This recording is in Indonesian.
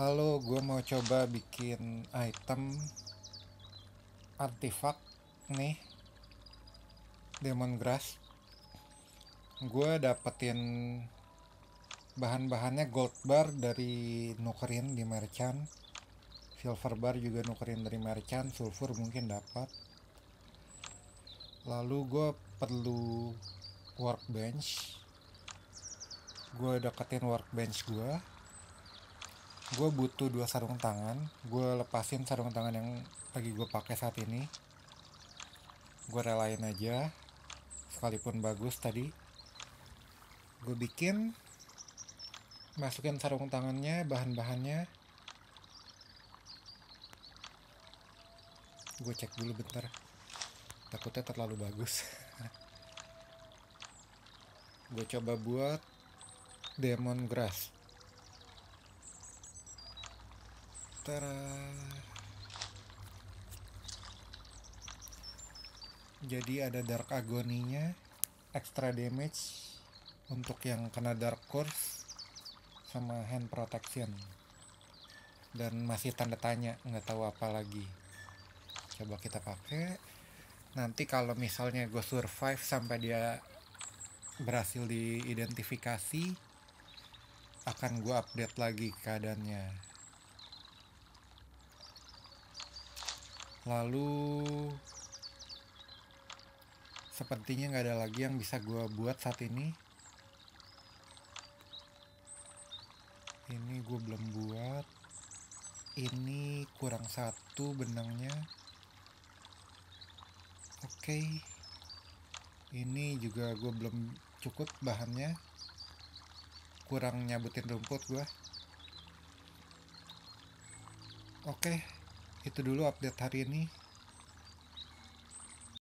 Halo, gue mau coba bikin item artifact nih Demon Grass. Gue dapetin bahan-bahannya gold bar dari nukerin di merchant, silver bar juga nukerin dari merchant, sulfur mungkin dapat. Lalu gue perlu workbench. Gue deketin workbench gue gue butuh dua sarung tangan gue lepasin sarung tangan yang lagi gue pakai saat ini gue relain aja sekalipun bagus tadi gue bikin masukin sarung tangannya bahan-bahannya gue cek dulu bentar takutnya terlalu bagus gue coba buat demon grass Tara. Jadi ada Dark Agoninya, extra damage untuk yang kena Dark Curse sama hand protection. Dan masih tanda tanya, nggak tahu apa lagi. Coba kita pakai. Nanti kalau misalnya gue survive sampai dia berhasil diidentifikasi, akan gue update lagi keadaannya lalu sepertinya nggak ada lagi yang bisa gue buat saat ini ini gue belum buat ini kurang satu benangnya oke okay. ini juga gue belum cukup bahannya kurang nyabutin rumput gue oke okay itu dulu update hari ini